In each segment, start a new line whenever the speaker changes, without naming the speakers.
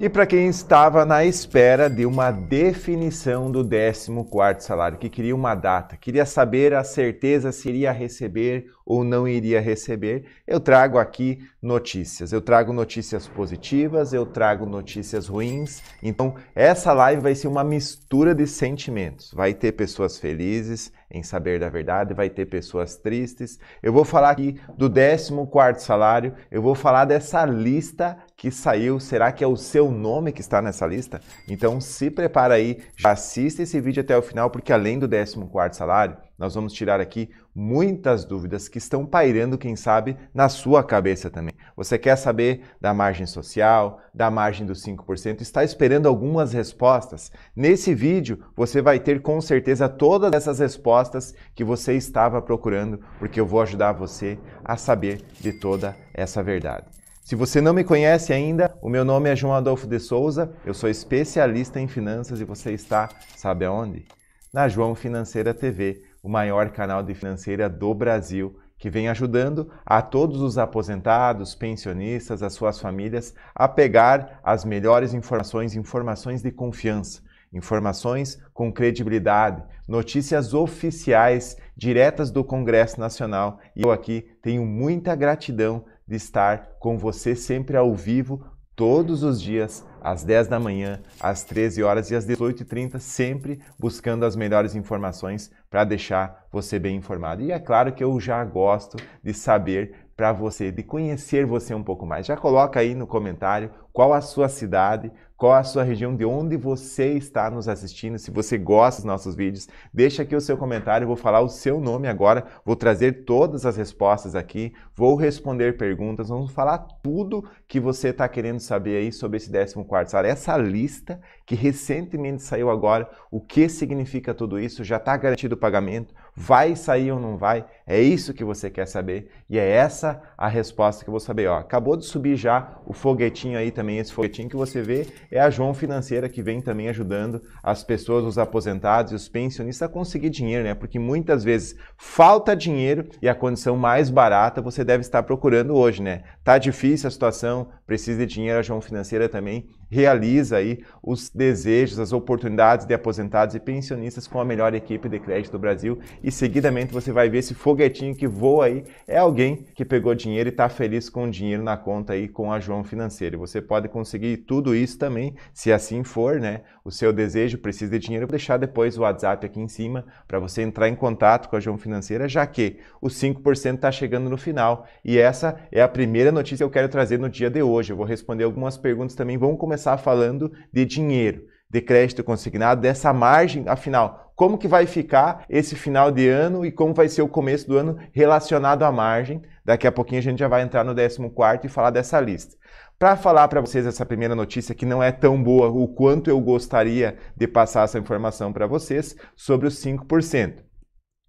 E para quem estava na espera de uma definição do 14º salário, que queria uma data, queria saber a certeza se iria receber ou não iria receber, eu trago aqui notícias. Eu trago notícias positivas, eu trago notícias ruins. Então, essa live vai ser uma mistura de sentimentos. Vai ter pessoas felizes em saber da verdade, vai ter pessoas tristes. Eu vou falar aqui do 14º salário, eu vou falar dessa lista que saiu. Será que é o seu nome que está nessa lista? Então se prepara aí, já assista esse vídeo até o final, porque além do 14 salário, nós vamos tirar aqui muitas dúvidas que estão pairando, quem sabe, na sua cabeça também. Você quer saber da margem social, da margem dos 5%? Está esperando algumas respostas? Nesse vídeo, você vai ter com certeza todas essas respostas que você estava procurando, porque eu vou ajudar você a saber de toda essa verdade. Se você não me conhece ainda, o meu nome é João Adolfo de Souza, eu sou especialista em finanças e você está, sabe aonde? Na João Financeira TV, o maior canal de financeira do Brasil, que vem ajudando a todos os aposentados, pensionistas, as suas famílias a pegar as melhores informações, informações de confiança Informações com credibilidade, notícias oficiais diretas do Congresso Nacional. E eu aqui tenho muita gratidão de estar com você sempre ao vivo, todos os dias, às 10 da manhã, às 13 horas e às 18h30, sempre buscando as melhores informações para deixar você bem informado. E é claro que eu já gosto de saber para você, de conhecer você um pouco mais. Já coloca aí no comentário qual a sua cidade, qual a sua região, de onde você está nos assistindo, se você gosta dos nossos vídeos, deixa aqui o seu comentário, vou falar o seu nome agora, vou trazer todas as respostas aqui, vou responder perguntas, vamos falar tudo que você está querendo saber aí sobre esse 14 salário. Essa lista que recentemente saiu agora, o que significa tudo isso, já está garantido o pagamento, Vai sair ou não vai? É isso que você quer saber e é essa a resposta que eu vou saber. Ó, acabou de subir já o foguetinho aí também. Esse foguetinho que você vê é a João Financeira que vem também ajudando as pessoas, os aposentados e os pensionistas a conseguir dinheiro, né? Porque muitas vezes falta dinheiro e a condição mais barata você deve estar procurando hoje, né? Tá difícil a situação, precisa de dinheiro. A João Financeira também realiza aí os desejos, as oportunidades de aposentados e pensionistas com a melhor equipe de crédito do Brasil. E seguidamente você vai ver esse foguetinho que voa aí é alguém que pegou dinheiro e está feliz com o dinheiro na conta aí com a João E Você pode conseguir tudo isso também, se assim for, né? o seu desejo precisa de dinheiro, vou deixar depois o WhatsApp aqui em cima para você entrar em contato com a João Financeira, já que o 5% está chegando no final. E essa é a primeira notícia que eu quero trazer no dia de hoje. Eu vou responder algumas perguntas também. Vamos começar falando de dinheiro, de crédito consignado, dessa margem, afinal, como que vai ficar esse final de ano e como vai ser o começo do ano relacionado à margem. Daqui a pouquinho a gente já vai entrar no 14 e falar dessa lista. Para falar para vocês essa primeira notícia que não é tão boa, o quanto eu gostaria de passar essa informação para vocês sobre os 5%.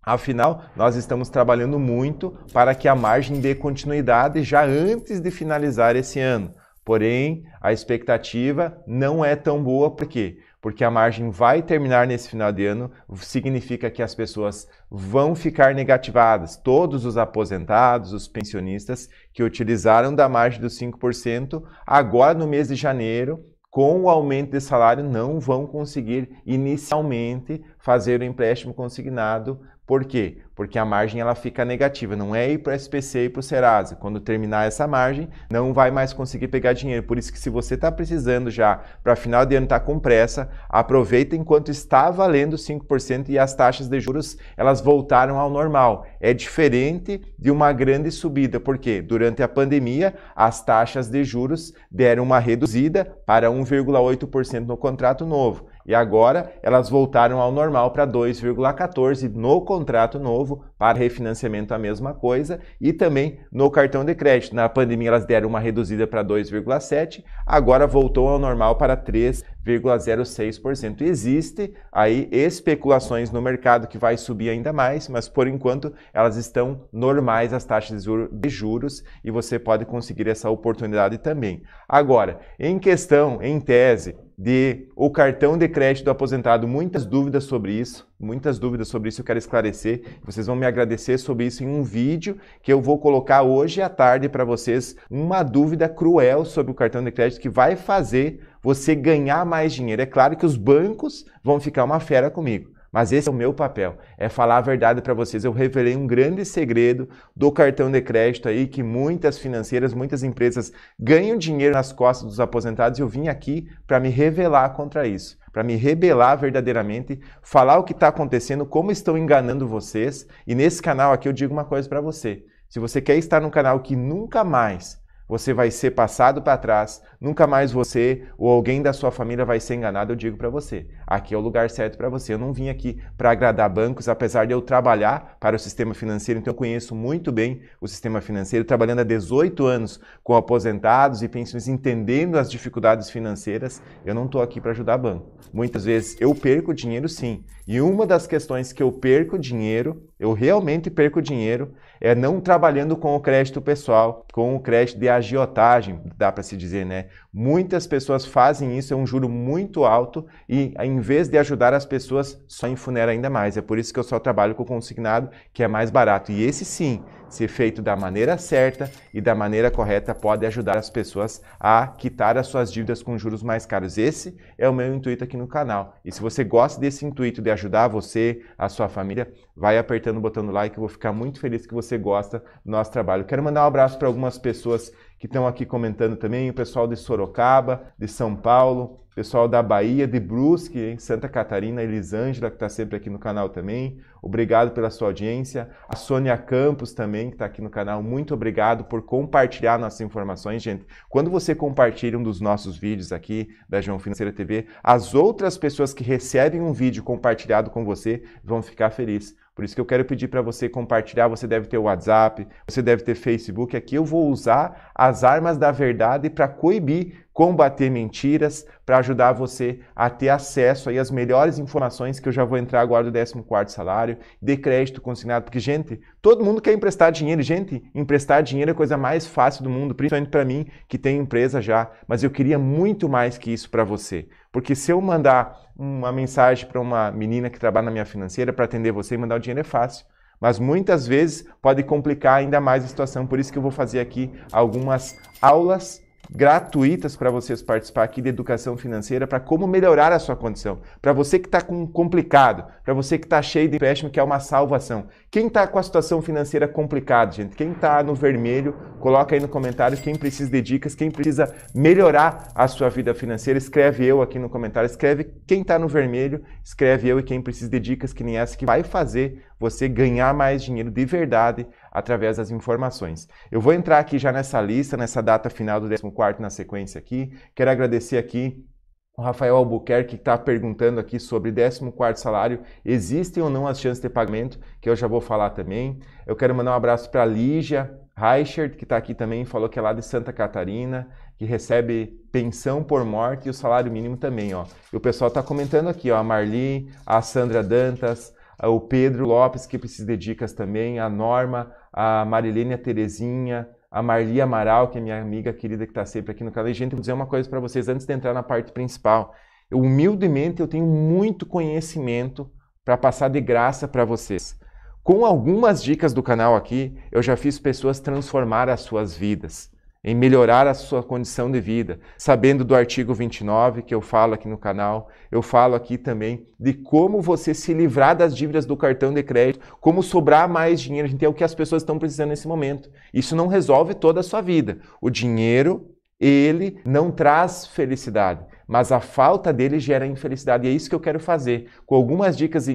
Afinal, nós estamos trabalhando muito para que a margem dê continuidade já antes de finalizar esse ano. Porém, a expectativa não é tão boa porque porque a margem vai terminar nesse final de ano, significa que as pessoas vão ficar negativadas. Todos os aposentados, os pensionistas que utilizaram da margem dos 5%, agora no mês de janeiro, com o aumento de salário, não vão conseguir inicialmente fazer o empréstimo consignado por quê? Porque a margem ela fica negativa, não é ir para o SPC e para o Serasa. Quando terminar essa margem, não vai mais conseguir pegar dinheiro. Por isso que se você está precisando já para final de ano estar tá com pressa, aproveita enquanto está valendo 5% e as taxas de juros elas voltaram ao normal. É diferente de uma grande subida, porque durante a pandemia as taxas de juros deram uma reduzida para 1,8% no contrato novo. E agora elas voltaram ao normal para 2,14 no contrato novo, para refinanciamento a mesma coisa, e também no cartão de crédito. Na pandemia elas deram uma reduzida para 2,7, agora voltou ao normal para 3,06%. Existe aí especulações no mercado que vai subir ainda mais, mas por enquanto elas estão normais as taxas de juros e você pode conseguir essa oportunidade também. Agora, em questão, em tese, de o cartão de crédito do aposentado. Muitas dúvidas sobre isso, muitas dúvidas sobre isso eu quero esclarecer. Vocês vão me agradecer sobre isso em um vídeo que eu vou colocar hoje à tarde para vocês uma dúvida cruel sobre o cartão de crédito que vai fazer você ganhar mais dinheiro. É claro que os bancos vão ficar uma fera comigo. Mas esse é o meu papel, é falar a verdade para vocês. Eu revelei um grande segredo do cartão de crédito aí que muitas financeiras, muitas empresas ganham dinheiro nas costas dos aposentados e eu vim aqui para me revelar contra isso, para me rebelar verdadeiramente, falar o que está acontecendo, como estão enganando vocês. E nesse canal aqui eu digo uma coisa para você: se você quer estar num canal que nunca mais você vai ser passado para trás, nunca mais você ou alguém da sua família vai ser enganado, eu digo para você aqui é o lugar certo para você. Eu não vim aqui para agradar bancos, apesar de eu trabalhar para o sistema financeiro, então eu conheço muito bem o sistema financeiro, trabalhando há 18 anos com aposentados e pensões, entendendo as dificuldades financeiras. Eu não estou aqui para ajudar banco. Muitas vezes eu perco dinheiro sim, e uma das questões que eu perco dinheiro, eu realmente perco dinheiro, é não trabalhando com o crédito pessoal, com o crédito de agiotagem, dá para se dizer, né? Muitas pessoas fazem isso, é um juro muito alto e em vez de ajudar as pessoas, só enfunera ainda mais. É por isso que eu só trabalho com consignado, que é mais barato. E esse sim, se feito da maneira certa e da maneira correta, pode ajudar as pessoas a quitar as suas dívidas com juros mais caros. Esse é o meu intuito aqui no canal. E se você gosta desse intuito de ajudar você, a sua família, vai apertando o botão do like, eu vou ficar muito feliz que você gosta do nosso trabalho. Quero mandar um abraço para algumas pessoas que estão aqui comentando também, o pessoal de Sorocaba, de São Paulo, pessoal da Bahia, de Brusque, em Santa Catarina, Elisângela, que está sempre aqui no canal também. Obrigado pela sua audiência. A Sônia Campos também, que está aqui no canal. Muito obrigado por compartilhar nossas informações, gente. Quando você compartilha um dos nossos vídeos aqui da João Financeira TV, as outras pessoas que recebem um vídeo compartilhado com você vão ficar felizes por isso que eu quero pedir para você compartilhar. Você deve ter o WhatsApp, você deve ter Facebook. Aqui eu vou usar as armas da verdade para coibir, combater mentiras, para ajudar você a ter acesso aí às melhores informações que eu já vou entrar agora do 14 salário, de crédito consignado, porque gente, todo mundo quer emprestar dinheiro, gente, emprestar dinheiro é a coisa mais fácil do mundo, principalmente para mim que tem empresa já, mas eu queria muito mais que isso para você. Porque se eu mandar uma mensagem para uma menina que trabalha na minha financeira para atender você e mandar o dinheiro é fácil. Mas muitas vezes pode complicar ainda mais a situação. Por isso que eu vou fazer aqui algumas aulas gratuitas para vocês participar aqui de educação financeira para como melhorar a sua condição. Para você que está com complicado, para você que está cheio de empréstimo, que é uma salvação. Quem está com a situação financeira complicada, gente, quem está no vermelho, coloca aí no comentário quem precisa de dicas, quem precisa melhorar a sua vida financeira, escreve eu aqui no comentário, escreve quem está no vermelho, escreve eu e quem precisa de dicas que nem essa que vai fazer você ganhar mais dinheiro de verdade através das informações. Eu vou entrar aqui já nessa lista, nessa data final do 14 na sequência aqui. Quero agradecer aqui o Rafael Albuquerque que está perguntando aqui sobre 14 salário, existem ou não as chances de pagamento, que eu já vou falar também. Eu quero mandar um abraço para a Lígia Reichert, que está aqui também, falou que é lá de Santa Catarina, que recebe pensão por morte e o salário mínimo também. Ó. E o pessoal está comentando aqui, ó, a Marli, a Sandra Dantas, o Pedro Lopes, que precisa de dicas também, a Norma, a Marilene, a Terezinha, a Marli Amaral, que é minha amiga querida que está sempre aqui no canal. E, gente, eu vou dizer uma coisa para vocês antes de entrar na parte principal. Eu, humildemente, eu tenho muito conhecimento para passar de graça para vocês. Com algumas dicas do canal aqui, eu já fiz pessoas transformar as suas vidas em melhorar a sua condição de vida, sabendo do artigo 29 que eu falo aqui no canal, eu falo aqui também de como você se livrar das dívidas do cartão de crédito, como sobrar mais dinheiro, a gente é o que as pessoas estão precisando nesse momento. Isso não resolve toda a sua vida. O dinheiro, ele não traz felicidade mas a falta dele gera infelicidade. E é isso que eu quero fazer. Com algumas dicas,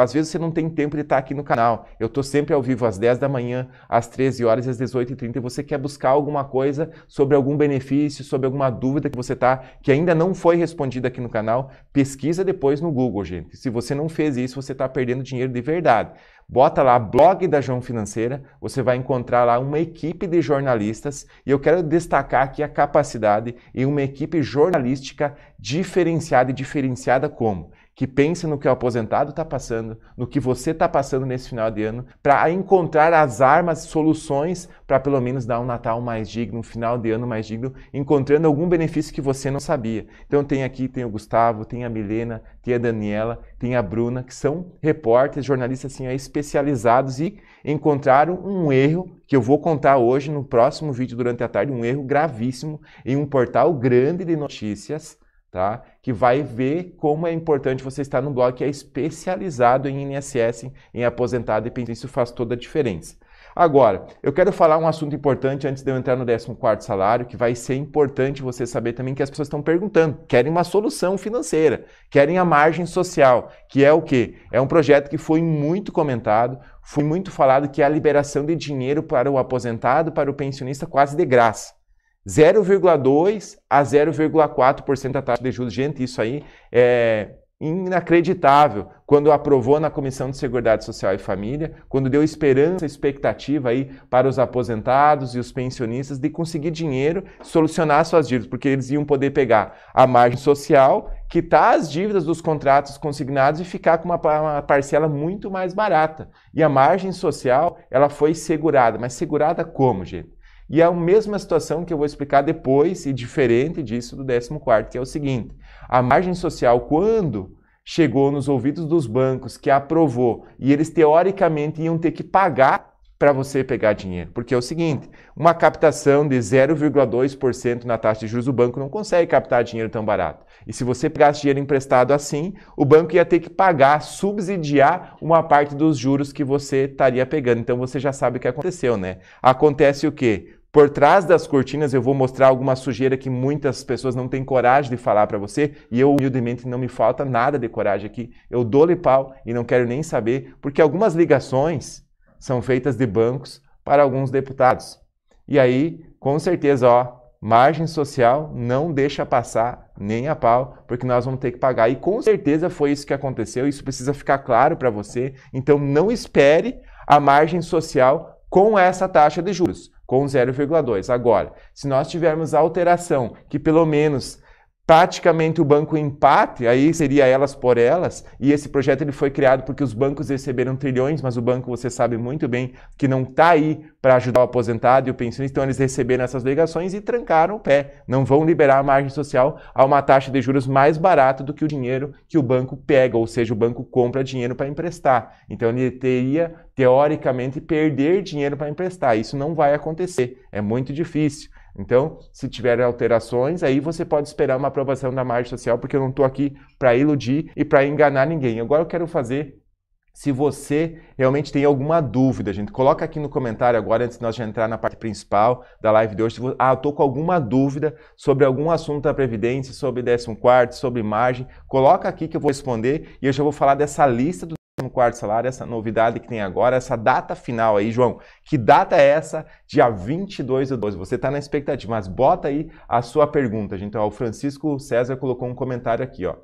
às vezes você não tem tempo de estar tá aqui no canal. Eu estou sempre ao vivo às 10 da manhã, às 13 horas, às 18h30. E você quer buscar alguma coisa sobre algum benefício, sobre alguma dúvida que você está, que ainda não foi respondida aqui no canal, pesquisa depois no Google, gente. Se você não fez isso, você está perdendo dinheiro de verdade. Bota lá blog da João Financeira, você vai encontrar lá uma equipe de jornalistas e eu quero destacar aqui a capacidade e uma equipe jornalística diferenciada e diferenciada como? que pensa no que o aposentado está passando, no que você está passando nesse final de ano, para encontrar as armas, soluções para pelo menos dar um Natal mais digno, um final de ano mais digno, encontrando algum benefício que você não sabia. Então tem aqui, tem o Gustavo, tem a Milena, tem a Daniela, tem a Bruna, que são repórteres, jornalistas assim, especializados e encontraram um erro que eu vou contar hoje no próximo vídeo durante a tarde, um erro gravíssimo em um portal grande de notícias tá? Que vai ver como é importante você estar num blog que é especializado em INSS, em aposentado e pensão. Isso faz toda a diferença. Agora, eu quero falar um assunto importante antes de eu entrar no 14 salário, que vai ser importante você saber também que as pessoas estão perguntando, querem uma solução financeira, querem a margem social, que é o quê? É um projeto que foi muito comentado, foi muito falado que é a liberação de dinheiro para o aposentado, para o pensionista quase de graça. 0,2 a 0,4% da taxa de juros. Gente, isso aí é inacreditável. Quando aprovou na Comissão de Seguridade Social e Família, quando deu esperança, expectativa aí para os aposentados e os pensionistas de conseguir dinheiro, solucionar suas dívidas, porque eles iam poder pegar a margem social, quitar as dívidas dos contratos consignados e ficar com uma, uma parcela muito mais barata. E a margem social, ela foi segurada, mas segurada como, gente? E é a mesma situação que eu vou explicar depois e diferente disso do 14, que é o seguinte: a margem social, quando chegou nos ouvidos dos bancos que aprovou e eles teoricamente iam ter que pagar para você pegar dinheiro, porque é o seguinte, uma captação de 0,2% na taxa de juros o banco não consegue captar dinheiro tão barato. E se você pegasse dinheiro emprestado assim, o banco ia ter que pagar, subsidiar uma parte dos juros que você estaria pegando. Então você já sabe o que aconteceu, né? Acontece o quê? Por trás das cortinas eu vou mostrar alguma sujeira que muitas pessoas não têm coragem de falar para você e eu humildemente não me falta nada de coragem aqui. Eu dou-lhe pau e não quero nem saber, porque algumas ligações são feitas de bancos para alguns deputados. E aí, com certeza, ó, margem social não deixa passar nem a pau, porque nós vamos ter que pagar. E com certeza foi isso que aconteceu, isso precisa ficar claro para você. Então não espere a margem social com essa taxa de juros com 0,2. Agora, se nós tivermos alteração que pelo menos praticamente o banco empate, aí seria elas por elas, e esse projeto ele foi criado porque os bancos receberam trilhões, mas o banco você sabe muito bem que não está aí para ajudar o aposentado e o pensionista, então eles receberam essas ligações e trancaram o pé, não vão liberar a margem social a uma taxa de juros mais barata do que o dinheiro que o banco pega, ou seja, o banco compra dinheiro para emprestar. Então ele teria teoricamente perder dinheiro para emprestar. Isso não vai acontecer, é muito difícil. Então, se tiver alterações, aí você pode esperar uma aprovação da margem social, porque eu não estou aqui para iludir e para enganar ninguém. Agora eu quero fazer se você realmente tem alguma dúvida, gente, coloca aqui no comentário agora, antes de nós já entrar na parte principal da live de hoje. Você, ah, eu tô com alguma dúvida sobre algum assunto da Previdência, sobre 14, sobre margem. Coloca aqui que eu vou responder e eu já vou falar dessa lista do 14 quarto salário, essa novidade que tem agora, essa data final aí, João. Que data é essa? Dia 22 do 12. Você está na expectativa, mas bota aí a sua pergunta, gente. Então, o Francisco César colocou um comentário aqui, ó.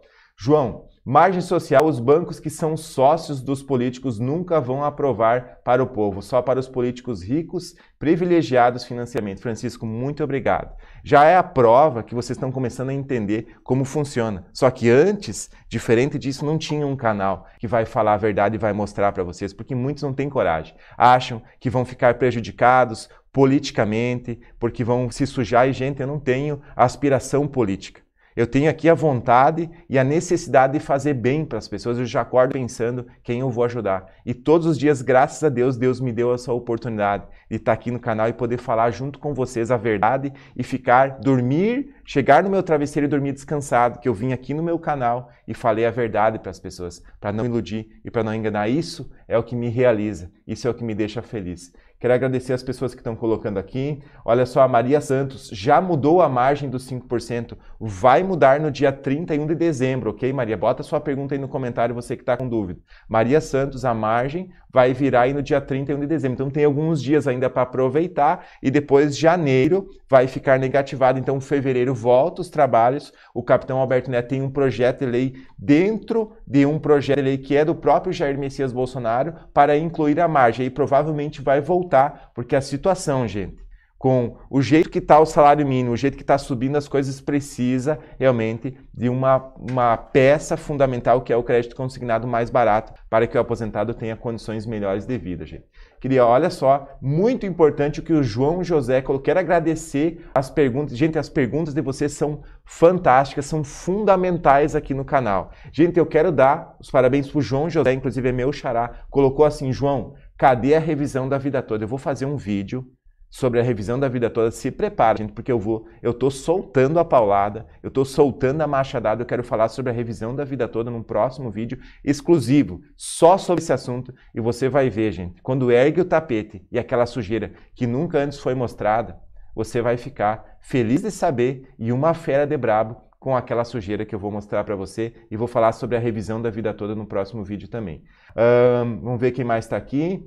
João, margem social, os bancos que são sócios dos políticos nunca vão aprovar para o povo, só para os políticos ricos, privilegiados financiamento. Francisco, muito obrigado. Já é a prova que vocês estão começando a entender como funciona. Só que antes, diferente disso, não tinha um canal que vai falar a verdade e vai mostrar para vocês, porque muitos não têm coragem. Acham que vão ficar prejudicados politicamente, porque vão se sujar e gente, eu não tenho aspiração política. Eu tenho aqui a vontade e a necessidade de fazer bem para as pessoas. Eu já acordo pensando quem eu vou ajudar. E todos os dias, graças a Deus, Deus me deu essa oportunidade de estar tá aqui no canal e poder falar junto com vocês a verdade e ficar, dormir, chegar no meu travesseiro e dormir descansado, que eu vim aqui no meu canal e falei a verdade para as pessoas, para não iludir e para não enganar. Isso é o que me realiza, isso é o que me deixa feliz. Quero agradecer as pessoas que estão colocando aqui. Olha só, a Maria Santos já mudou a margem dos 5%. Vai mudar no dia 31 de dezembro, ok, Maria? Bota sua pergunta aí no comentário, você que está com dúvida. Maria Santos, a margem vai virar aí no dia 31 de dezembro. Então tem alguns dias ainda para aproveitar e depois janeiro vai ficar negativado. Então fevereiro volta os trabalhos. O capitão Alberto Neto tem um projeto de lei dentro de um projeto de lei que é do próprio Jair Messias Bolsonaro para incluir a margem e provavelmente vai voltar voltar, porque a situação, gente, com o jeito que está o salário mínimo, o jeito que está subindo as coisas, precisa realmente de uma, uma peça fundamental que é o crédito consignado mais barato para que o aposentado tenha condições melhores de vida, gente. Queria, olha só, muito importante o que o João José colocou. Quero agradecer as perguntas. Gente, as perguntas de vocês são fantásticas, são fundamentais aqui no canal. Gente, eu quero dar os parabéns para o João José, inclusive é meu xará. Colocou assim, João, cadê a revisão da vida toda? Eu vou fazer um vídeo sobre a revisão da vida toda, se prepara, gente, porque eu vou, eu tô soltando a paulada, eu tô soltando a machadada, eu quero falar sobre a revisão da vida toda num próximo vídeo exclusivo, só sobre esse assunto, e você vai ver, gente, quando ergue o tapete e aquela sujeira que nunca antes foi mostrada, você vai ficar feliz de saber e uma fera de brabo com aquela sujeira que eu vou mostrar para você e vou falar sobre a revisão da vida toda no próximo vídeo também. Um, vamos ver quem mais está aqui.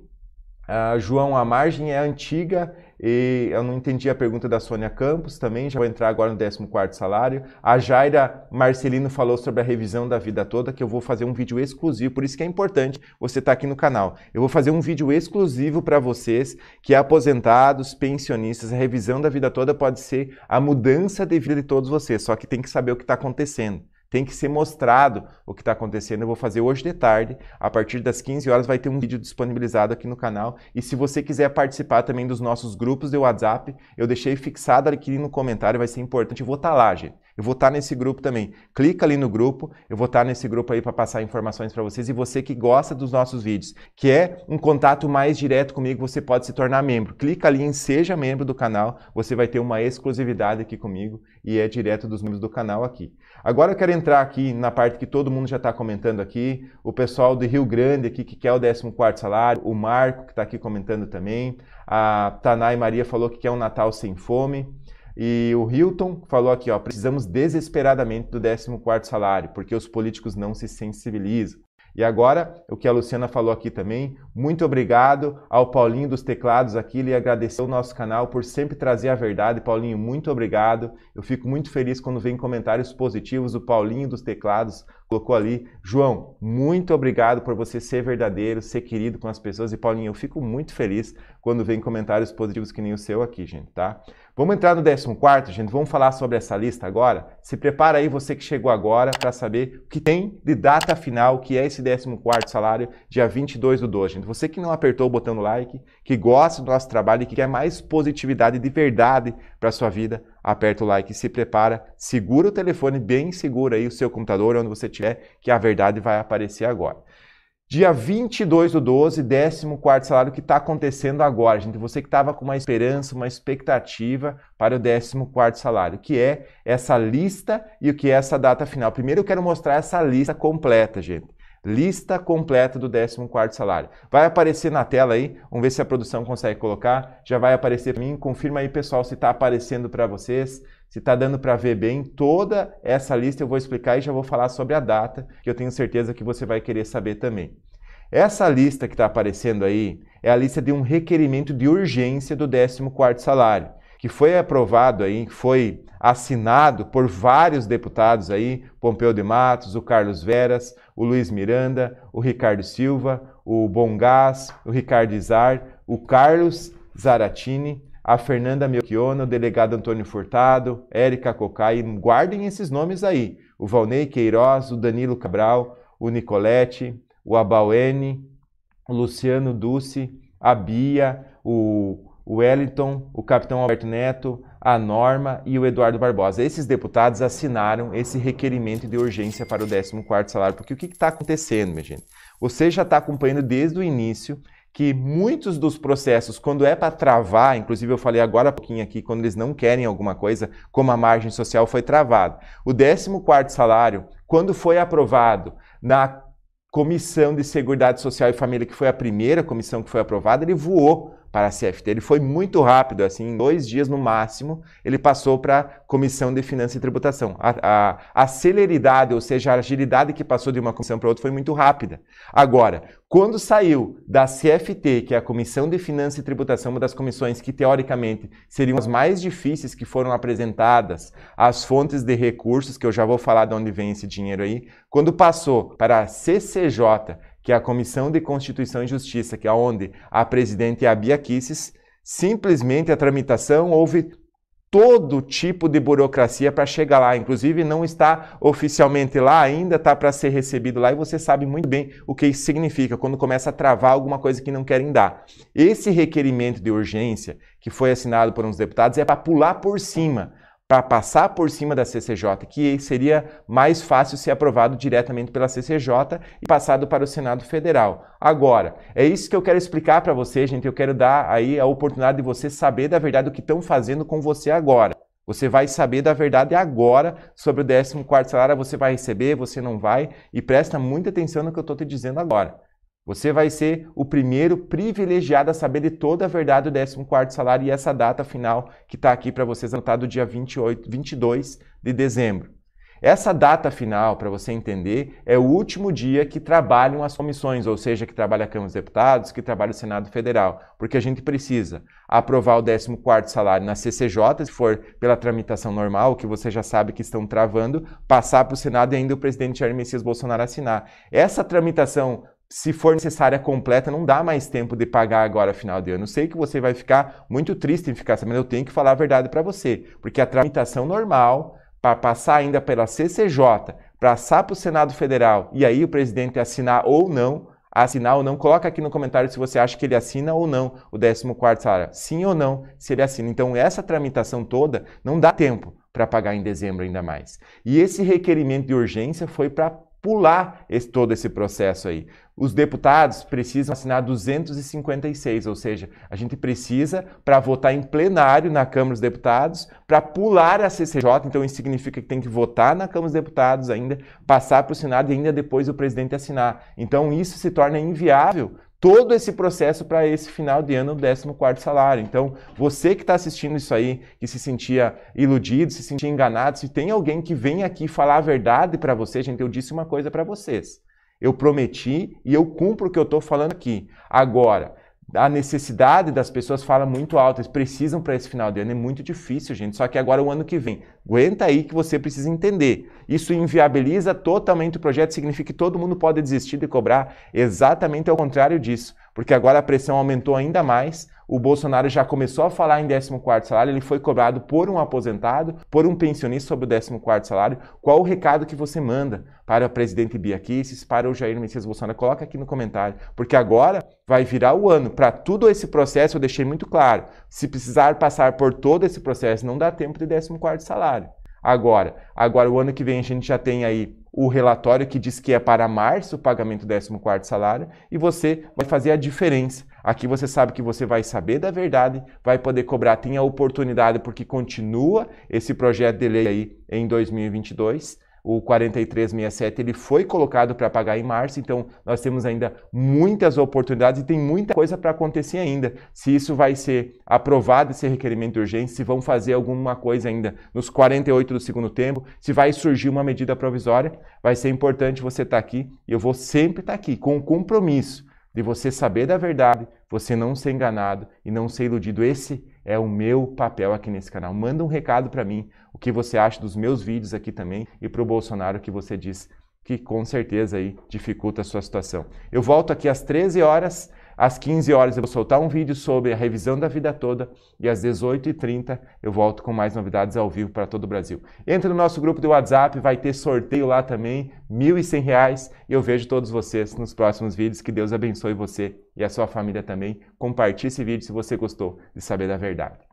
Uh, João, a margem é antiga e eu não entendi a pergunta da Sônia Campos também, já vou entrar agora no 14 salário. A Jaira Marcelino falou sobre a revisão da vida toda, que eu vou fazer um vídeo exclusivo, por isso que é importante você estar tá aqui no canal. Eu vou fazer um vídeo exclusivo para vocês, que é aposentados, pensionistas, a revisão da vida toda pode ser a mudança de vida de todos vocês, só que tem que saber o que está acontecendo. Tem que ser mostrado o que está acontecendo. Eu vou fazer hoje de tarde, a partir das 15 horas, vai ter um vídeo disponibilizado aqui no canal. E se você quiser participar também dos nossos grupos de WhatsApp, eu deixei fixado aqui no comentário, vai ser importante. Eu vou estar tá lá, gente. Eu vou estar tá nesse grupo também. Clica ali no grupo, eu vou estar tá nesse grupo aí para passar informações para vocês. E você que gosta dos nossos vídeos, que é um contato mais direto comigo, você pode se tornar membro. Clica ali em Seja Membro do canal, você vai ter uma exclusividade aqui comigo e é direto dos membros do canal aqui. Agora eu quero entrar aqui na parte que todo mundo já está comentando aqui, o pessoal do Rio Grande aqui que quer o 14 quarto salário, o Marco que está aqui comentando também, a Tanai Maria falou que quer um Natal sem fome, e o Hilton falou aqui, ó, precisamos desesperadamente do 14 quarto salário, porque os políticos não se sensibilizam. E agora, o que a Luciana falou aqui também, muito obrigado ao Paulinho dos Teclados aqui, ele agradeceu o nosso canal por sempre trazer a verdade. Paulinho, muito obrigado. Eu fico muito feliz quando vem comentários positivos. O Paulinho dos Teclados colocou ali, João, muito obrigado por você ser verdadeiro, ser querido com as pessoas. E Paulinho, eu fico muito feliz quando vem comentários positivos que nem o seu aqui, gente, tá? Vamos entrar no 14, gente. Vamos falar sobre essa lista agora. Se prepara aí você que chegou agora para saber o que tem de data final, que é esse 14 salário, dia 22 do 12. Gente, você que não apertou o botão do like, que gosta do nosso trabalho e que quer mais positividade de verdade para sua vida, aperta o like, se prepara, segura o telefone bem seguro aí, o seu computador, onde você estiver, que a verdade vai aparecer agora. Dia 22 do 12, 14 salário que está acontecendo agora, gente. Você que estava com uma esperança, uma expectativa para o 14 salário, que é essa lista e o que é essa data final. Primeiro eu quero mostrar essa lista completa, gente. Lista completa do 14 salário. Vai aparecer na tela aí, vamos ver se a produção consegue colocar. Já vai aparecer para mim. Confirma aí, pessoal, se está aparecendo para vocês. Se está dando para ver bem toda essa lista, eu vou explicar e já vou falar sobre a data, que eu tenho certeza que você vai querer saber também. Essa lista que está aparecendo aí é a lista de um requerimento de urgência do 14º salário, que foi aprovado aí, foi assinado por vários deputados aí, Pompeu de Matos, o Carlos Veras, o Luiz Miranda, o Ricardo Silva, o Bongás, o Ricardo Izar, o Carlos Zaratini, a Fernanda Melchiona, o delegado Antônio Furtado, Érica Cocai, guardem esses nomes aí. O Valnei Queiroz, o Danilo Cabral, o Nicolete, o Abauene, o Luciano Dulce, a Bia, o Wellington, o capitão Alberto Neto, a Norma e o Eduardo Barbosa. Esses deputados assinaram esse requerimento de urgência para o 14º salário, porque o que está acontecendo, minha gente? Você já está acompanhando desde o início que muitos dos processos, quando é para travar, inclusive eu falei agora há pouquinho aqui, quando eles não querem alguma coisa, como a margem social foi travada. O 14 salário, quando foi aprovado na Comissão de Seguridade Social e Família, que foi a primeira comissão que foi aprovada, ele voou para a CFT. Ele foi muito rápido, assim, em dois dias no máximo, ele passou para Comissão de Finanças e Tributação. A, a, a, celeridade, ou seja, a agilidade que passou de uma comissão para outra foi muito rápida. Agora, quando saiu da CFT, que é a Comissão de Finanças e Tributação, uma das comissões que teoricamente seriam as mais difíceis que foram apresentadas, as fontes de recursos, que eu já vou falar de onde vem esse dinheiro aí, quando passou para a CCJ, que é a Comissão de Constituição e Justiça, que é onde a presidente é a Bia Kicis, simplesmente a tramitação houve todo tipo de burocracia para chegar lá. Inclusive, não está oficialmente lá ainda, está para ser recebido lá e você sabe muito bem o que isso significa quando começa a travar alguma coisa que não querem dar. Esse requerimento de urgência que foi assinado por uns deputados é para pular por cima para passar por cima da CCJ, que seria mais fácil ser aprovado diretamente pela CCJ e passado para o Senado Federal. Agora, é isso que eu quero explicar para você, gente. Eu quero dar aí a oportunidade de você saber da verdade o que estão fazendo com você agora. Você vai saber da verdade agora sobre o 14 salário, você vai receber, você não vai, e presta muita atenção no que eu estou te dizendo agora. Você vai ser o primeiro privilegiado a saber de toda a verdade do 14º salário e essa data final que está aqui para vocês do dia 28, 22 de dezembro. Essa data final, para você entender, é o último dia que trabalham as comissões, ou seja, que trabalha a Câmara dos Deputados, que trabalha o Senado Federal, porque a gente precisa aprovar o 14º salário na CCJ, se for pela tramitação normal, que você já sabe que estão travando, passar para o Senado e ainda o presidente Jair Messias Bolsonaro assinar. Essa tramitação se for necessária completa, não dá mais tempo de pagar agora final de ano. Eu sei que você vai ficar muito triste em ficar sabendo, eu tenho que falar a verdade para você, porque a tramitação normal para passar ainda pela CCJ, passar para o Senado Federal e aí o presidente assinar ou não, assinar ou não, coloca aqui no comentário se você acha que ele assina ou não o 14 salário, sim ou não, se ele assina. Então essa tramitação toda não dá tempo para pagar em dezembro ainda mais. E esse requerimento de urgência foi para pular esse, todo esse processo aí. Os deputados precisam assinar 256, ou seja, a gente precisa para votar em plenário na Câmara dos Deputados, para pular a CCJ, então isso significa que tem que votar na Câmara dos Deputados ainda, passar para o Senado e ainda depois o presidente assinar. Então isso se torna inviável todo esse processo para esse final de ano do 14 salário. Então, você que está assistindo isso aí, que se sentia iludido, se sentia enganado, se tem alguém que vem aqui falar a verdade para você, gente, eu disse uma coisa para vocês. Eu prometi e eu cumpro o que eu estou falando aqui. Agora, a necessidade das pessoas fala muito alto, eles precisam para esse final de ano, é muito difícil, gente. Só que agora é o ano que vem. Aguenta aí que você precisa entender. Isso inviabiliza totalmente o projeto, significa que todo mundo pode desistir de cobrar. Exatamente ao contrário disso, porque agora a pressão aumentou ainda mais, o Bolsonaro já começou a falar em 14 salário, ele foi cobrado por um aposentado, por um pensionista sobre o 14 salário. Qual o recado que você manda para o presidente Bia Kicis, para o Jair Messias Bolsonaro? Coloca aqui no comentário, porque agora vai virar o ano. Para todo esse processo, eu deixei muito claro, se precisar passar por todo esse processo, não dá tempo de 14 salário. Agora, agora o ano que vem a gente já tem aí o relatório que diz que é para março o pagamento do 14 salário e você vai fazer a diferença Aqui você sabe que você vai saber da verdade, vai poder cobrar, tem a oportunidade, porque continua esse projeto de lei aí em 2022. O 4367 ele foi colocado para pagar em março, então nós temos ainda muitas oportunidades e tem muita coisa para acontecer ainda. Se isso vai ser aprovado, esse requerimento de urgência, se vão fazer alguma coisa ainda nos 48 do segundo tempo, se vai surgir uma medida provisória, vai ser importante você estar tá aqui. Eu vou sempre estar tá aqui com o compromisso de você saber da verdade, você não ser enganado e não ser iludido. Esse é o meu papel aqui nesse canal. Manda um recado para mim, o que você acha dos meus vídeos aqui também e para o Bolsonaro o que você diz que com certeza aí dificulta a sua situação. Eu volto aqui às 13 horas às 15 horas eu vou soltar um vídeo sobre a revisão da vida toda e às 18h30 eu volto com mais novidades ao vivo para todo o Brasil. Entre no nosso grupo do WhatsApp, vai ter sorteio lá também, R$ 1.100 e eu vejo todos vocês nos próximos vídeos. Que Deus abençoe você e a sua família também. Compartilhe esse vídeo se você gostou de saber da verdade.